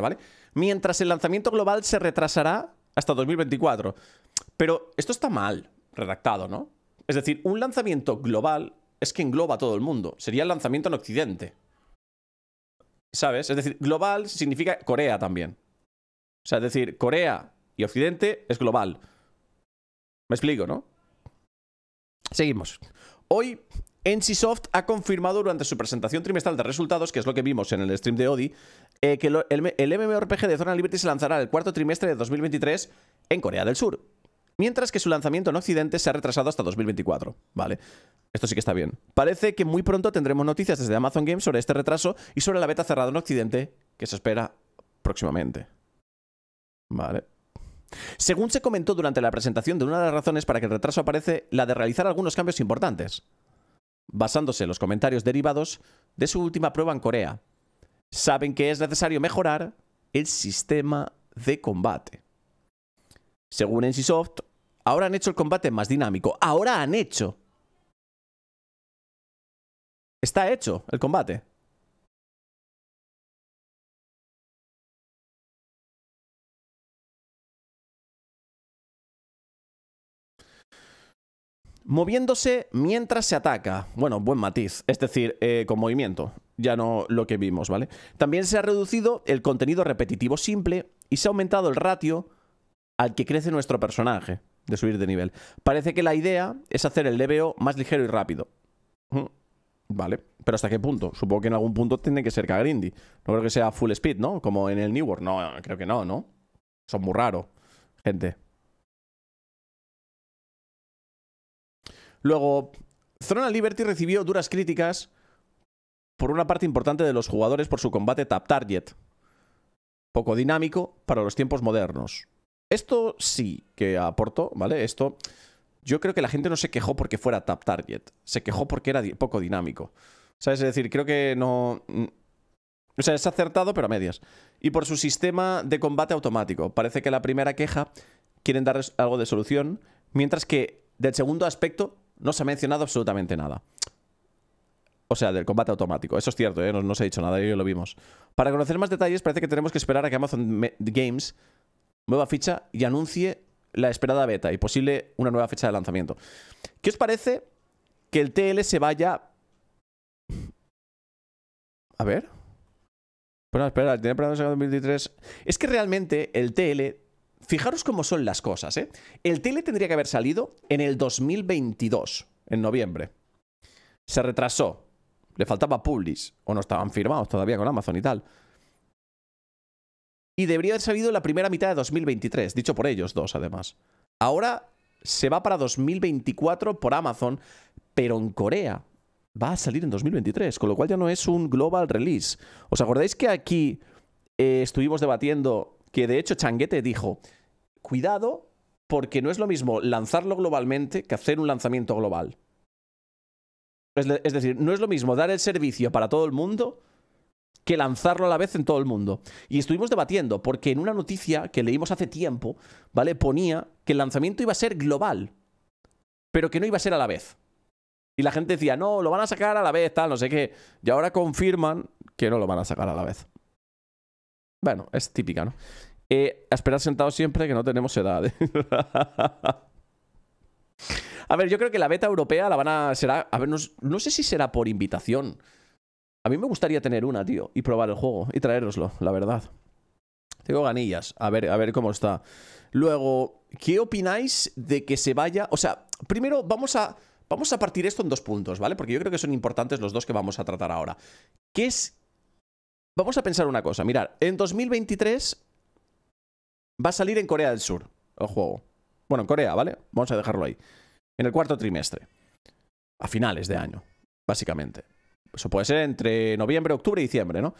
¿vale? Mientras el lanzamiento global se retrasará hasta 2024. Pero esto está mal redactado, ¿no? Es decir, un lanzamiento global es que engloba a todo el mundo. Sería el lanzamiento en Occidente. ¿Sabes? Es decir, global significa Corea también. O sea, es decir, Corea y Occidente es global. Me explico, ¿no? Seguimos. Hoy NCSoft ha confirmado durante su presentación trimestral de resultados, que es lo que vimos en el stream de Odi, eh, que el, el, MMORPG de Zona Liberty se lanzará el cuarto trimestre de 2023 en Corea del Sur, mientras que su lanzamiento en Occidente se ha retrasado hasta 2024, ¿vale? Esto sí que está bien. Parece que muy pronto tendremos noticias desde Amazon Games sobre este retraso y sobre la beta cerrada en Occidente que se espera próximamente. Vale. Según se comentó durante la presentación de una de las razones para que el retraso aparece, la de realizar algunos cambios importantes basándose en los comentarios derivados de su última prueba en Corea. Saben que es necesario mejorar el sistema de combate. Según NCSoft, ahora han hecho el combate más dinámico. Ahora han hecho. Está hecho el combate. Moviéndose mientras se ataca. Bueno, buen matiz. Es decir, eh, con movimiento. Ya no lo que vimos, ¿vale? También se ha reducido el contenido repetitivo simple y se ha aumentado el ratio al que crece nuestro personaje de subir de nivel. Parece que la idea es hacer el leveo más ligero y rápido. Vale, pero ¿hasta qué punto? Supongo que en algún punto tiene que ser Kagrindy, No creo que sea full speed, ¿no? Como en el New World. No, creo que no, ¿no? Son muy raros, gente. Luego, Throne Liberty recibió duras críticas por una parte importante de los jugadores por su combate tap target, poco dinámico para los tiempos modernos. Esto sí que aportó, ¿vale? Esto yo creo que la gente no se quejó porque fuera tap target, se quejó porque era poco dinámico. ¿Sabes? Es decir, creo que no mm, o sea, es acertado, pero a medias. Y por su sistema de combate automático. Parece que la primera queja quieren darles algo de solución, mientras que del segundo aspecto no se ha mencionado absolutamente nada. O sea, del combate automático. Eso es cierto, ¿eh? no, se ha dicho nada, y lo vimos. Para conocer más detalles, parece que tenemos que esperar a que Amazon Games nueva ficha y anuncie la esperada beta y posible una nueva fecha de lanzamiento. ¿Qué os parece que el TL se vaya... A ver. Bueno, espera, tiene para 2023. Es que realmente el TL Fijaros cómo son las cosas, ¿eh? El tele tendría que haber salido en el 2022, en noviembre. Se retrasó. Le faltaba Publish. O no estaban firmados todavía con Amazon y tal. Y debería haber salido la primera mitad de 2023, dicho por ellos dos, además. Ahora se va para 2024 por Amazon, pero en Corea va a salir en 2023, con lo cual ya no es un global release. ¿Os acordáis que aquí eh, estuvimos debatiendo que de hecho Changuete dijo, cuidado, porque no es lo mismo lanzarlo globalmente que hacer un lanzamiento global. Es, decir, no es lo mismo dar el servicio para todo el mundo que lanzarlo a la vez en todo el mundo. Y estuvimos debatiendo, porque en una noticia que leímos hace tiempo, ¿vale? Ponía que el lanzamiento iba a ser global, pero que no iba a ser a la vez. Y la gente decía, no, lo van a sacar a la vez, tal, no sé qué. Y ahora confirman que no lo van a sacar a la vez. Bueno, es típica, ¿no? Eh, a esperar sentados siempre que no tenemos edad. ¿eh? a ver, yo creo que la beta europea la van a... Será, a ver, no, sé si será por invitación. A mí me gustaría tener una, tío, y probar el juego y traeroslo, la verdad. Tengo ganillas, a ver, a ver cómo está. Luego, ¿qué opináis de que se vaya? O sea, primero vamos a... Vamos a partir esto en dos puntos, ¿vale? Porque yo creo que son importantes los dos que vamos a tratar ahora. ¿Qué es? Vamos a pensar una cosa. Mirar, en 2023 Va a salir en Corea del Sur el juego. Bueno, en Corea, ¿vale? Vamos a dejarlo ahí. En el cuarto trimestre. A finales de año, básicamente. Eso puede ser entre noviembre, octubre y diciembre, ¿no?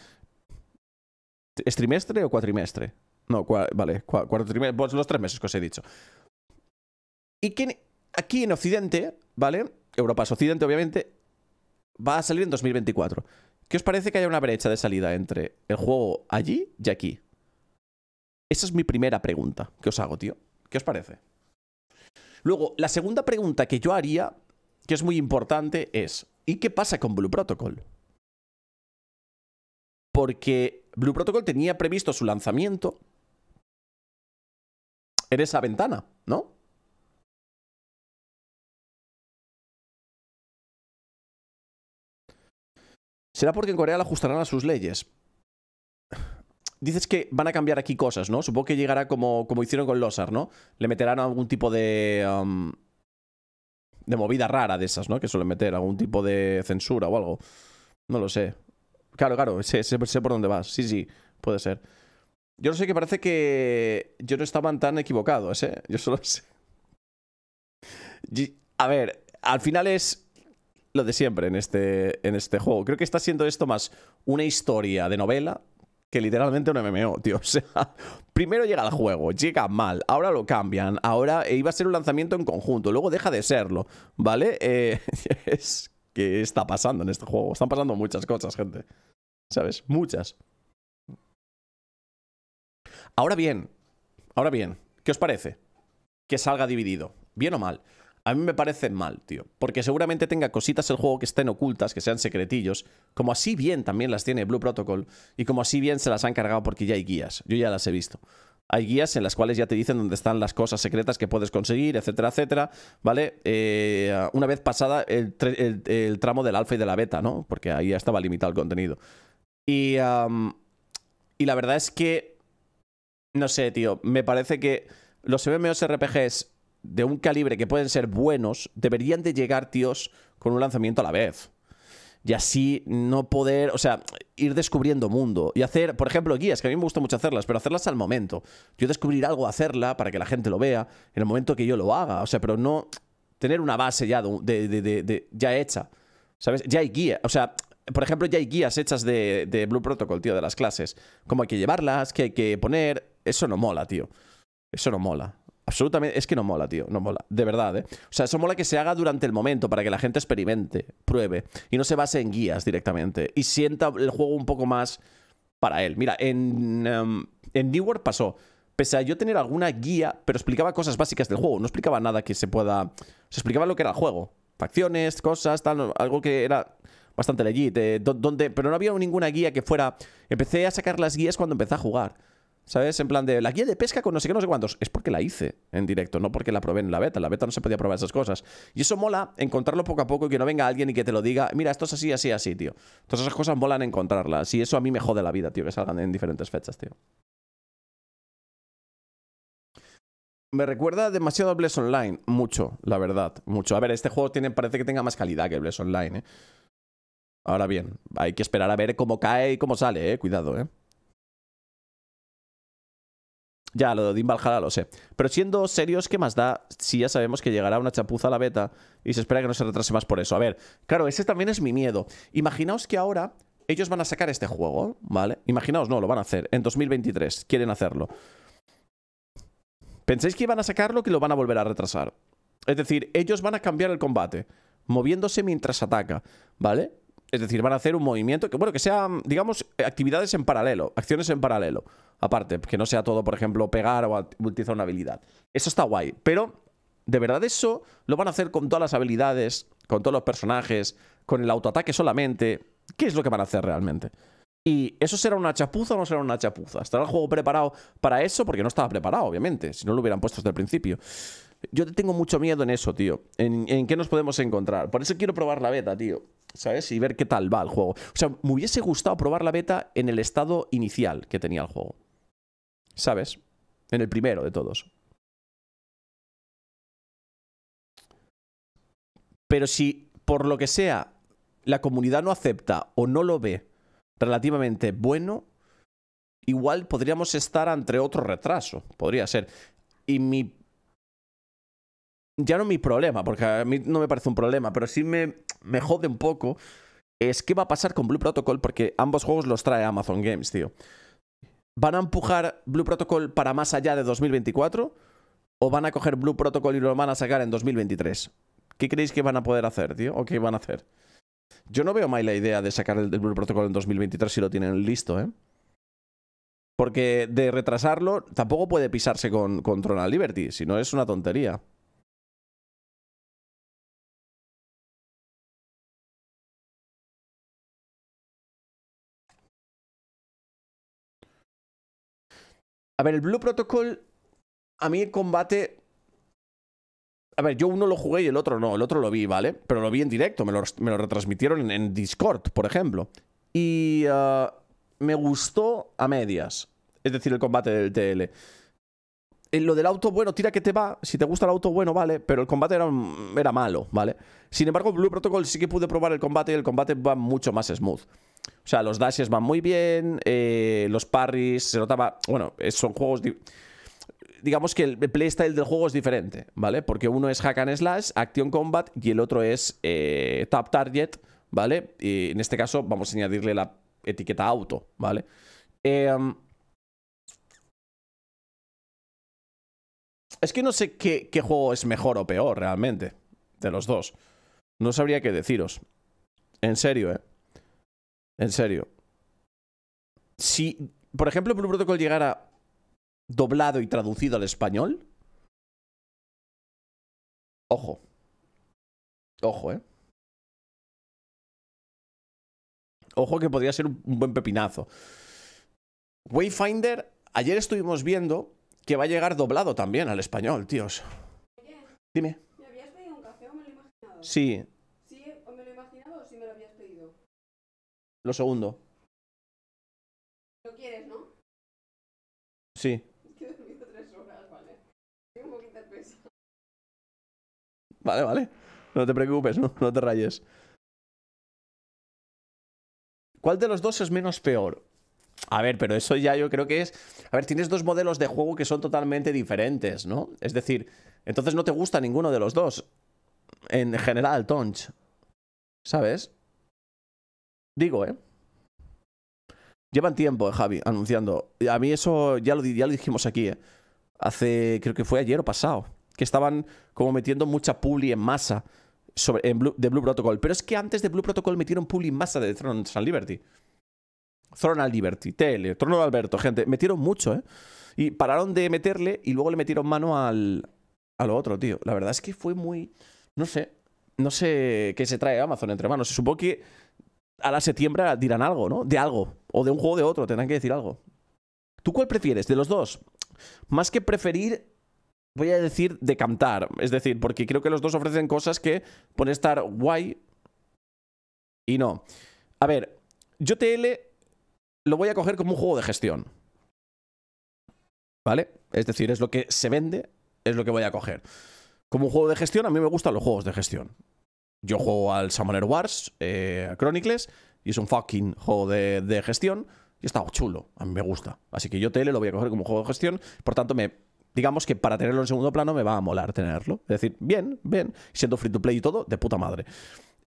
¿Es trimestre o cuatrimestre? No, vale, cuarto trimestre. Pues los tres meses que os he dicho. Y que aquí en Occidente, ¿vale? Europa es Occidente, obviamente. Va a salir en 2024. ¿Qué os parece que haya una brecha de salida entre el juego allí y aquí? Esa es mi primera pregunta que os hago, tío. ¿Qué os parece? Luego, la segunda pregunta que yo haría, que es muy importante, es, ¿y qué pasa con Blue Protocol? Porque Blue Protocol tenía previsto su lanzamiento en esa ventana, ¿no? ¿Será porque en Corea la ajustarán a sus leyes? dices que van a cambiar aquí cosas, ¿no? Supongo que llegará como, como hicieron con Losar, ¿no? Le meterán algún tipo de... Um, de movida rara de esas, ¿no? Que suelen meter, algún tipo de censura o algo. No lo sé. Claro, claro, sé, por dónde vas. Sí, sí, puede ser. Yo no sé que parece que yo no estaba tan equivocados, ¿eh? Yo solo sé. A ver, al final es lo de siempre en este, en este juego. Creo que está siendo esto más una historia de novela que literalmente un MMO, tío. O sea, primero llega el juego, llega mal, ahora lo cambian, ahora eh, iba a ser un lanzamiento en conjunto, luego deja de serlo, ¿vale? Eh, es que está pasando en este juego. Están pasando muchas cosas, gente. ¿Sabes? Muchas. Ahora bien, ahora bien, ¿qué os parece? Que salga dividido, bien o mal a mí me parece mal, tío. Porque seguramente tenga cositas el juego que estén ocultas, que sean secretillos. Como así bien también las tiene Blue Protocol. Y como así bien se las han cargado porque ya hay guías. Yo ya las he visto. Hay guías en las cuales ya te dicen dónde están las cosas secretas que puedes conseguir, etcétera, etcétera. ¿Vale? Eh, una vez pasada el, tramo del alfa y de la beta, ¿no? Porque ahí ya estaba limitado el contenido. Y, y la verdad es que... No sé, tío. Me parece que los RPGs de un calibre que pueden ser buenos, deberían de llegar, tíos, con un lanzamiento a la vez. Y así no poder, o sea, ir descubriendo mundo. Y hacer, por ejemplo, guías, que a mí me gusta mucho hacerlas, pero hacerlas al momento. Yo descubrir algo, hacerla para que la gente lo vea, en el momento que yo lo haga. O sea, pero no tener una base ya, de, ya hecha. ¿Sabes? Ya hay guía. O sea, por ejemplo, ya hay guías hechas de, de, Blue Protocol, tío, de las clases. Cómo hay que llevarlas, qué hay que poner. Eso no mola, tío. Eso no mola. Absolutamente, es que no mola, tío, no mola, de verdad, ¿eh? O sea, eso mola que se haga durante el momento, para que la gente experimente, pruebe, y no se base en guías directamente, y sienta el juego un poco más para él. Mira, en, em, New World pasó, pese a yo tener alguna guía, pero explicaba cosas básicas del juego, no explicaba nada que se pueda... Se explicaba lo que era el juego, facciones, cosas, tal, algo que era bastante legit, eh, donde, pero no había ninguna guía que fuera... Empecé a sacar las guías cuando empecé a jugar. ¿Sabes? En plan de la guía de pesca con no sé qué, no sé cuántos. Es porque la hice en directo, no porque la probé en la beta. la beta no se podía probar esas cosas. Y eso mola encontrarlo poco a poco y que no venga alguien y que te lo diga. Mira, esto es así, así, así, tío. Todas esas cosas molan encontrarlas. Y eso a mí me jode la vida, tío, que salgan en diferentes fechas, tío. Me recuerda demasiado a Bless Online. Mucho, la verdad. Mucho. A ver, este juego tiene, parece que tenga más calidad que Bless Online, ¿eh? Ahora bien, hay que esperar a ver cómo cae y cómo sale, ¿eh? Cuidado, ¿eh? Ya, lo de Odin lo sé. Pero siendo serios, ¿qué más da si ya sabemos que llegará una chapuza a la beta y se espera que no se retrase más por eso? A ver, claro, ese también es mi miedo. Imaginaos que ahora ellos van a sacar este juego, ¿vale? Imaginaos, no, lo van a hacer. En 2023 quieren hacerlo. ¿Pensáis que van a sacarlo que lo van a volver a retrasar? Es decir, ellos van a cambiar el combate, moviéndose mientras ataca, ¿vale? Es decir, van a hacer un movimiento que, bueno, que sean, digamos, actividades en paralelo, acciones en paralelo aparte, que no sea todo, por ejemplo, pegar o utilizar una habilidad. Eso está guay, pero de verdad eso lo van a hacer con todas las habilidades, con todos los personajes, con el autoataque solamente. ¿Qué es lo que van a hacer realmente? ¿Y eso será una chapuza o no será una chapuza? ¿Estará el juego preparado para eso? Porque no estaba preparado, obviamente, si no lo hubieran puesto desde el principio. Yo tengo mucho miedo en eso, tío. En, en, qué nos podemos encontrar. Por eso quiero probar la beta, tío. ¿Sabes? Y ver qué tal va el juego. O sea, me hubiese gustado probar la beta en el estado inicial que tenía el juego. ¿Sabes? En el primero de todos. Pero si por lo que sea la comunidad no acepta o no lo ve relativamente bueno, igual podríamos estar ante otro retraso. Podría ser. Y mi... Ya no mi problema, porque a mí no me parece un problema, pero sí me, me jode un poco. Es qué va a pasar con Blue Protocol, porque ambos juegos los trae Amazon Games, tío. ¿Van a empujar Blue Protocol para más allá de 2024? ¿O van a coger Blue Protocol y lo van a sacar en 2023? ¿Qué creéis que van a poder hacer, tío? ¿O qué van a hacer? Yo no veo mal la idea de sacar el, Blue Protocol en 2023 si lo tienen listo, ¿eh? Porque de retrasarlo tampoco puede pisarse con, con Tronal Liberty, si no es una tontería. A ver, el Blue Protocol, a mí el combate... A ver, yo uno lo jugué y el otro no, el otro lo vi, ¿vale? Pero lo vi en directo, me lo, retransmitieron en, Discord, por ejemplo. Y ah, me gustó a medias, es decir, el combate del TL. En eh, lo del auto bueno, tira que te va. Si te gusta el auto bueno, vale. Pero el combate era, era malo, ¿vale? Sin embargo, el Blue Protocol sí que pude probar el combate y el combate va mucho más smooth. O sea, los dashes van muy bien, eh, los parries se notaba... Bueno, son juegos... Digamos que el playstyle del juego es diferente, ¿vale? Porque uno es hack and slash, action combat, y el otro es eh, tap target, ¿vale? Y en este caso vamos a añadirle la etiqueta auto, ¿vale? Em, es que no sé qué juego es mejor o peor realmente, de los dos. No sabría qué deciros. En serio, ¿eh? En serio. Si, por ejemplo, Blue Protocol llegara doblado y traducido al español. Ojo. Ojo, ¿eh? Ojo que podría ser un buen pepinazo. Wayfinder, ayer estuvimos viendo que va a llegar doblado también al español, tíos. Dime. ¿Me habías un café o me lo imaginado? Sí, Lo segundo. Lo quieres, ¿no? Sí. vale. Vale, vale. No te preocupes, no, no te rayes. ¿Cuál de los dos es menos peor? A ver, pero eso ya yo creo que es... A ver, tienes dos modelos de juego que son totalmente diferentes, ¿no? Es decir, entonces no te gusta ninguno de los dos. En general, Tonch. ¿Sabes? Digo, ¿eh? Llevan tiempo, eh, Javi, anunciando. A mí eso ya lo, lo dijimos aquí, ¿eh? Hace, creo que fue ayer o pasado, que estaban como metiendo mucha publi en masa sobre, en Blue, de Blue Protocol. Pero es que antes de Blue Protocol metieron publi en masa de Throne and Liberty. Throne and Liberty, Tele, Trono de Alberto, gente. Metieron mucho, ¿eh? Y pararon de meterle y luego le metieron mano al, al otro, tío. La verdad es que fue muy... No sé. No sé qué se trae Amazon entre manos. Se que a la septiembre dirán algo, ¿no? De algo. O de un juego de otro, tendrán que decir algo. ¿Tú cuál prefieres? De los dos. Más que preferir, voy a decir decantar. Es decir, porque creo que los dos ofrecen cosas que pueden estar guay y no. A ver, yo TL lo voy a coger como un juego de gestión. ¿Vale? Es decir, es lo que se vende, es lo que voy a coger. Como un juego de gestión, a mí me gustan los juegos de gestión. Yo juego al Summoner Wars, eh, Chronicles, y es un fucking juego de, gestión. Y está chulo, a mí me gusta. Así que yo TL lo voy a coger como juego de gestión. Por tanto, me, digamos que para tenerlo en segundo plano me va a molar tenerlo. Es decir, bien, bien, siendo free to play y todo, de puta madre.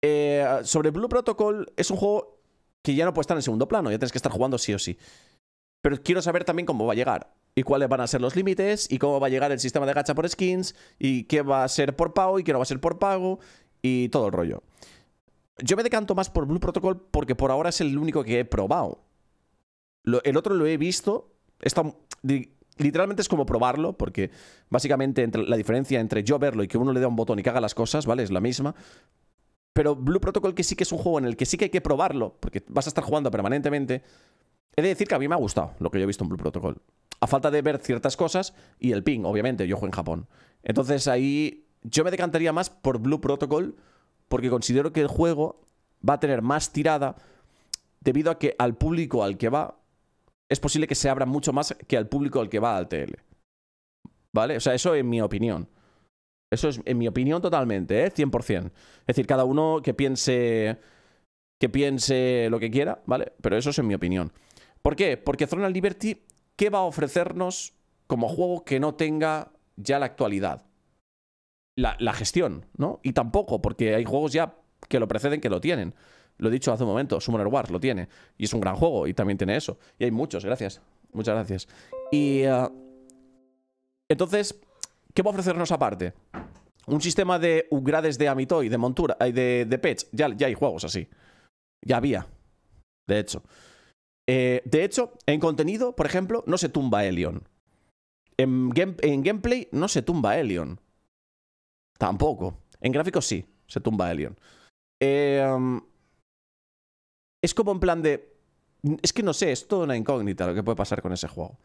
Eh, sobre Blue Protocol, es un juego que ya no puede estar en segundo plano, ya tienes que estar jugando sí o sí. Pero quiero saber también cómo va a llegar. Y cuáles van a ser los límites, y cómo va a llegar el sistema de gacha por skins, y qué va a ser por pago y qué no va a ser por pago, y todo el rollo. Yo me decanto más por Blue Protocol porque por ahora es el único que he probado. el otro lo he visto. Está, literalmente es como probarlo, porque básicamente la diferencia entre yo verlo y que uno le da un botón y que haga las cosas, ¿vale? Es la misma. Pero Blue Protocol, que sí que es un juego en el que sí que hay que probarlo, porque vas a estar jugando permanentemente. He de decir que a mí me ha gustado lo que yo he visto en Blue Protocol. A falta de ver ciertas cosas y el ping, obviamente, yo juego en Japón. Entonces ahí yo me decantaría más por Blue Protocol porque considero que el juego va a tener más tirada debido a que al público al que va es posible que se abra mucho más que al público al que va al TL. ¿Vale? O sea, eso en mi opinión. Eso es en mi opinión totalmente, ¿eh? 100%. Es decir, cada uno que piense que piense lo que quiera, ¿vale? Pero eso es en mi opinión. ¿Por qué? Porque Zona Liberty, ¿qué va a ofrecernos como juego que no tenga ya la actualidad? la, gestión, ¿no? Y tampoco, porque hay juegos ya que lo preceden que lo tienen. Lo he dicho hace un momento, Summoner Wars lo tiene. Y es un gran juego y también tiene eso. Y hay muchos, gracias. Muchas gracias. Y... Eh, entonces, ¿qué va a ofrecernos aparte? Un sistema de upgrades de Amitoy, de montura, de, de pets. Ya, ya hay juegos así. Ya había. De hecho. Eh, de hecho, en contenido, por ejemplo, no se tumba Elion. En, en gameplay no se tumba Elion. Tampoco. En gráficos sí, se tumba Elion. Eh, es como en plan de... Es que no sé, es toda una incógnita lo que puede pasar con ese juego.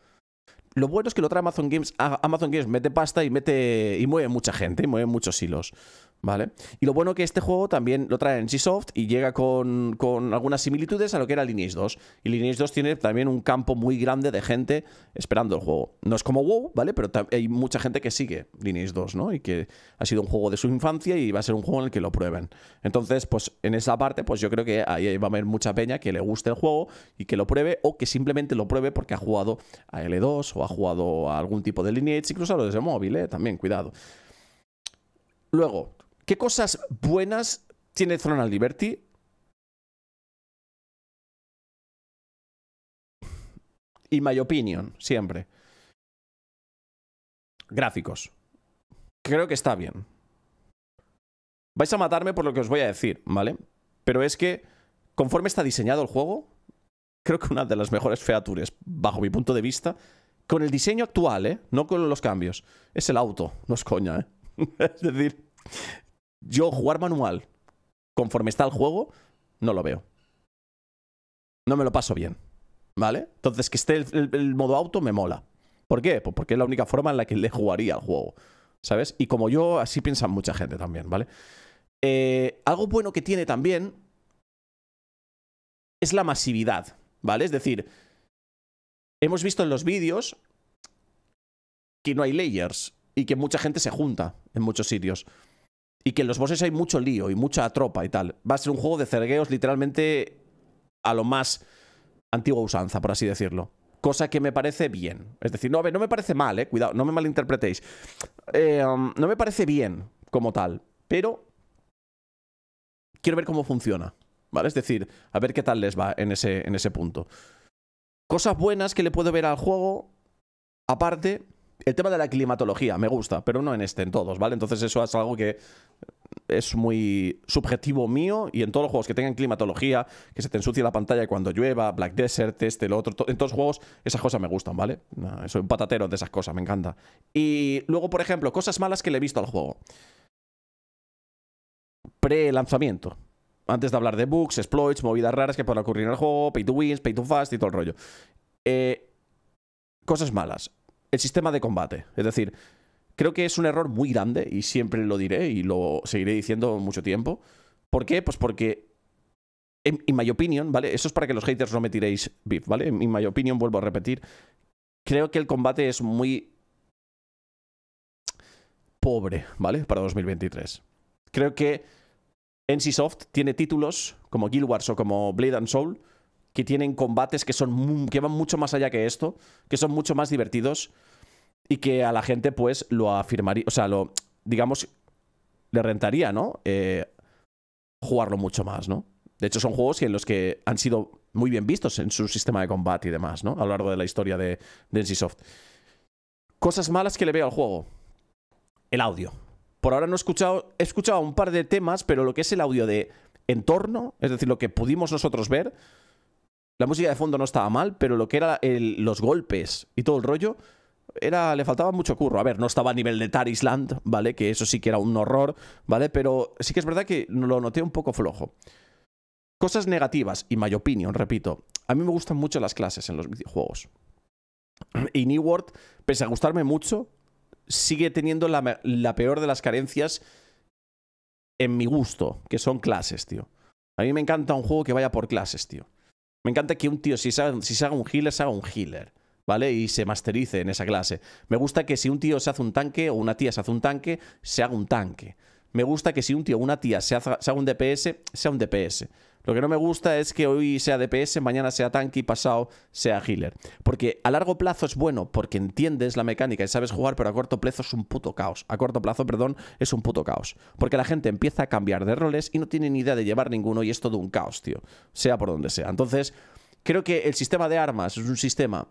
Lo bueno es que lo trae Amazon Games. Ah, Amazon Games mete pasta y mete. y mueve mucha gente, y mueve muchos hilos. ¿Vale? Y lo bueno que este juego también lo trae en G-Soft y llega con, con, algunas similitudes a lo que era Lineage 2. Y Lineage 2 tiene también un campo muy grande de gente esperando el juego. No es como WoW, ¿vale? Pero hay mucha gente que sigue Lineage 2, ¿no? Y que ha sido un juego de su infancia y va a ser un juego en el que lo prueben. Entonces, pues en esa parte, pues yo creo que ahí va a haber mucha peña que le guste el juego y que lo pruebe o que simplemente lo pruebe porque ha jugado a L2 o a ha jugado a algún tipo de lineage, incluso a lo de móvil, eh, también, cuidado. Luego, ¿qué cosas buenas tiene of Liberty? Y my opinion, siempre. Gráficos. Creo que está bien. Vais a matarme por lo que os voy a decir, ¿vale? Pero es que, conforme está diseñado el juego, creo que una de las mejores features, bajo mi punto de vista, con el diseño actual, ¿eh? No con los cambios. Es el auto, no es coña, ¿eh? es decir, yo jugar manual conforme está el juego, no lo veo. No me lo paso bien, ¿vale? Entonces, que esté el, modo auto me mola. ¿Por qué? Pues porque es la única forma en la que le jugaría al juego, ¿sabes? Y como yo, así piensa mucha gente también, ¿vale? Eh, algo bueno que tiene también es la masividad, ¿vale? Es decir, hemos visto en los vídeos que no hay layers y que mucha gente se junta en muchos sitios. Y que en los bosses hay mucho lío y mucha tropa y tal. Va a ser un juego de cergueos literalmente a lo más antigua usanza, por así decirlo. Cosa que me parece bien. Es decir, no, no me parece mal, eh. Cuidado, no me malinterpretéis. Eh, um, no me parece bien como tal. Pero quiero ver cómo funciona. ¿Vale? Es decir, a ver qué tal les va en ese, en ese punto. Cosas buenas que le puedo ver al juego, aparte, el tema de la climatología me gusta, pero no en este, en todos, ¿vale? Entonces eso es algo que es muy subjetivo mío y en todos los juegos que tengan climatología, que se te ensucie la pantalla cuando llueva, Black Desert, este, lo otro, en todos los juegos esas cosas me gustan, ¿vale? soy un patatero de esas cosas, me encanta. Y luego, por ejemplo, cosas malas que le he visto al juego. Pre-lanzamiento antes de hablar de bugs, exploits, movidas raras que puedan ocurrir en el juego, pay to wins, pay to fast y todo el rollo. Eh, cosas malas. El sistema de combate. Es decir, creo que es un error muy grande y siempre lo diré y lo seguiré diciendo mucho tiempo. ¿Por qué? Pues porque, en mi opinión, ¿vale? Eso es para que los haters no me tiréis beef, ¿vale? En mi opinión, vuelvo a repetir, creo que el combate es muy pobre, ¿vale? Para 2023. Creo que soft tiene títulos como Guild Wars o como Blade and Soul que tienen combates que, son, que van mucho más allá que esto, que son mucho más divertidos y que a la gente pues lo afirmaría, o sea, lo, digamos, le rentaría, ¿no? Eh, jugarlo mucho más, ¿no? De hecho, son juegos en los que han sido muy bien vistos en su sistema de combate y demás, ¿no? A lo largo de la historia de, de NCSoft. Cosas malas que le veo al juego. El audio por ahora no he escuchado, he escuchado un par de temas, pero lo que es el audio de entorno, es decir, lo que pudimos nosotros ver, la música de fondo no estaba mal, pero lo que eran los golpes y todo el rollo, era, le faltaba mucho curro. A ver, no estaba a nivel de Tarisland, ¿vale? Que eso sí que era un horror, ¿vale? Pero sí que es verdad que lo noté un poco flojo. Cosas negativas, y my opinion, repito. A mí me gustan mucho las clases en los videojuegos. Y New World, pese a gustarme mucho, sigue teniendo la, peor de las carencias en mi gusto, que son clases, tío. A mí me encanta un juego que vaya por clases, tío. Me encanta que un tío, si se haga, si haga un healer, se haga un healer. ¿vale? Y se masterice en esa clase. Me gusta que si un tío se hace un tanque o una tía se hace un tanque, se haga un tanque. Me gusta que si un tío o una tía se, se haga un DPS, sea un DPS. Lo que no me gusta es que hoy sea DPS, mañana sea tanque y pasado sea healer. Porque a largo plazo es bueno, porque entiendes la mecánica y sabes jugar, pero a corto plazo es un puto caos. A corto plazo, perdón, es un puto caos. Porque la gente empieza a cambiar de roles y no tiene ni idea de llevar ninguno y es todo un caos, tío. Sea por donde sea. Entonces, creo que el sistema de armas es un sistema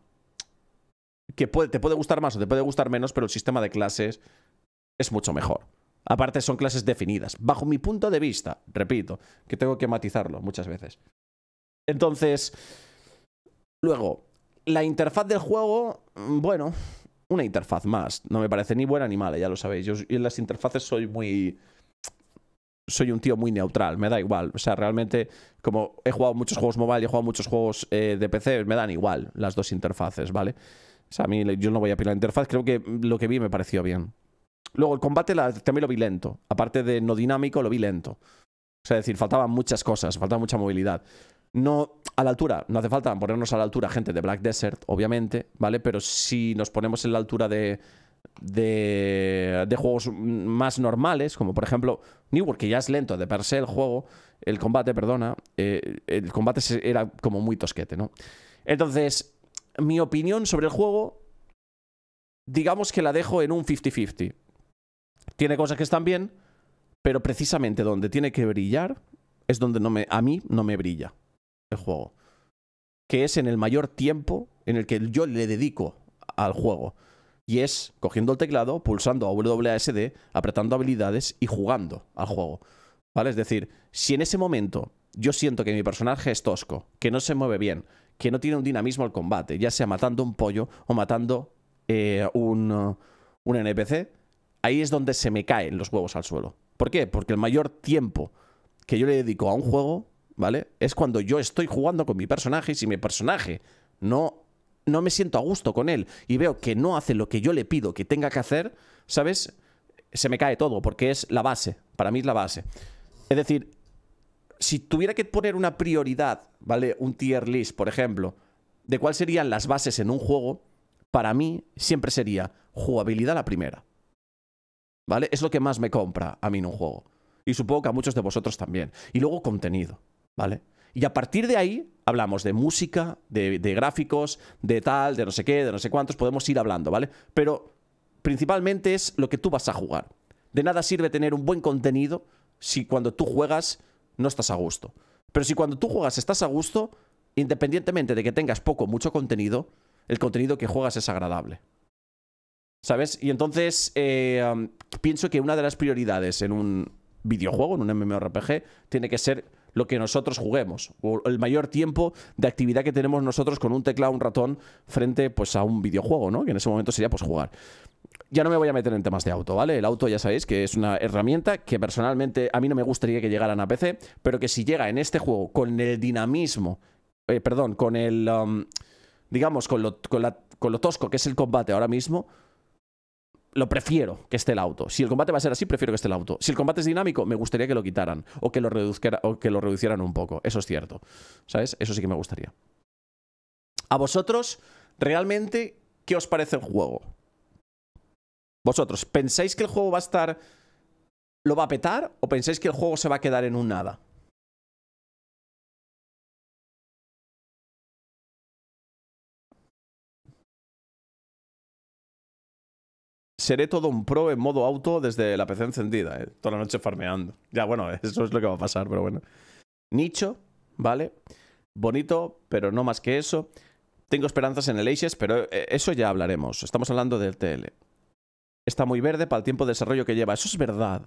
que te puede gustar más o te puede gustar menos, pero el sistema de clases es mucho mejor. Aparte son clases definidas, bajo mi punto de vista, repito, que tengo que matizarlo muchas veces. Entonces, luego, la interfaz del juego, mm, bueno, una interfaz más, no me parece ni buena ni mala, ya lo sabéis. Yo en las interfaces soy muy soy un tío muy neutral, me da igual. O sea, realmente, como he jugado muchos juegos mobile y he jugado muchos juegos eh, de PC, me dan igual las dos interfaces, ¿vale? O sea, a mí yo no voy a pillar la interfaz, creo que lo que vi me pareció bien. Luego, el combate también lo vi lento. Aparte de no dinámico, lo vi lento. O sea, decir, faltaban muchas cosas, faltaba mucha movilidad. No a la altura, no hace falta ponernos a la altura, gente, de Black Desert, obviamente, ¿vale? Pero si nos ponemos en la altura de, de, juegos más normales, como por ejemplo New World, que ya es lento de per se el juego, el combate, perdona, eh, el combate era como muy tosquete, ¿no? Entonces, mi opinión sobre el juego, digamos que la dejo en un 50-50. Tiene cosas que están bien, pero precisamente donde tiene que brillar es donde no me, a mí no me brilla el juego. Que es en el mayor tiempo en el que yo le dedico al juego. Y es cogiendo el teclado, pulsando a WASD, apretando habilidades y jugando al juego. ¿Vale? Es decir, si en ese momento yo siento que mi personaje es tosco, que no se mueve bien, que no tiene un dinamismo al combate, ya sea matando un pollo o matando eh, un NPC, ahí es donde se me caen los huevos al suelo. ¿Por qué? Porque el mayor tiempo que yo le dedico a un juego, ¿vale? Es cuando yo estoy jugando con mi personaje y si mi personaje no, no me siento a gusto con él y veo que no hace lo que yo le pido que tenga que hacer, ¿sabes? Se me cae todo porque es la base, para mí es la base. Es decir, si tuviera que poner una prioridad, ¿vale? Un tier list, por ejemplo, de cuáles serían las bases en un juego, para mí siempre sería jugabilidad la primera. ¿Vale? Es lo que más me compra a mí en un juego. Y supongo que a muchos de vosotros también. Y luego contenido, ¿vale? Y a partir de ahí hablamos de música, de, gráficos, de tal, de no sé qué, de no sé cuántos, podemos ir hablando, ¿vale? Pero principalmente es lo que tú vas a jugar. De nada sirve tener un buen contenido si cuando tú juegas no estás a gusto. Pero si cuando tú juegas estás a gusto, independientemente de que tengas poco o mucho contenido, el contenido que juegas es agradable. ¿Sabes? Y entonces eh, pienso que una de las prioridades en un videojuego, en un MMORPG, tiene que ser lo que nosotros juguemos, o el mayor tiempo de actividad que tenemos nosotros con un teclado, un ratón, frente pues, a un videojuego, ¿no? Que en ese momento sería pues jugar. Ya no me voy a meter en temas de auto, ¿vale? El auto ya sabéis que es una herramienta que personalmente a mí no me gustaría que llegaran a PC, pero que si llega en este juego con el dinamismo, eh, perdón, con el, digamos, con lo, con lo tosco que es el combate ahora mismo, lo prefiero que esté el auto. Si el combate va a ser así, prefiero que esté el auto. Si el combate es dinámico, me gustaría que lo quitaran o que lo, reducieran un poco. Eso es cierto. ¿Sabes? Eso sí que me gustaría. A vosotros, realmente, ¿qué os parece el juego? Vosotros, ¿pensáis que el juego va a estar... ¿Lo va a petar o pensáis que el juego se va a quedar en un nada? seré todo un pro en modo auto desde la PC encendida, ¿eh? toda la noche farmeando. Ya, bueno, eso es lo que va a pasar, pero bueno. Nicho, ¿vale? Bonito, pero no más que eso. Tengo esperanzas en el Aces, pero eh, eso ya hablaremos. Estamos hablando del TL. Está muy verde para el tiempo de desarrollo que lleva. Eso es verdad.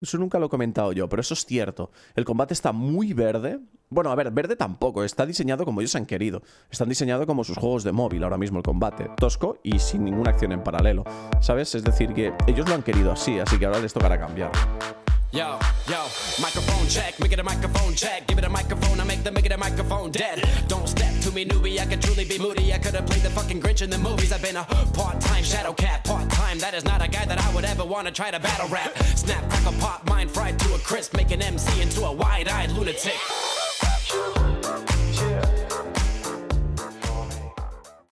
Eso nunca lo he comentado yo, pero eso es cierto. El combate está muy verde. Bueno, a ver, verde tampoco. Está diseñado como ellos han querido. Están diseñado como sus juegos de móvil ahora mismo el combate. Tosco y sin ninguna acción en paralelo. ¿Sabes? Es decir, que ellos lo han querido así, así que ahora les tocará cambiar. Yo, yo, microphone check, make it a microphone check, give it a microphone, I make the make it a microphone dead. Don't step to me, newbie, I could truly be moody. I could have played the fucking Grinch in the movies. I've been a part-time shadow cat, part-time. That is not a guy that I would ever wanna try to battle rap. Snap, crackle, pop, mind fried to a crisp, make an MC into a wide-eyed lunatic.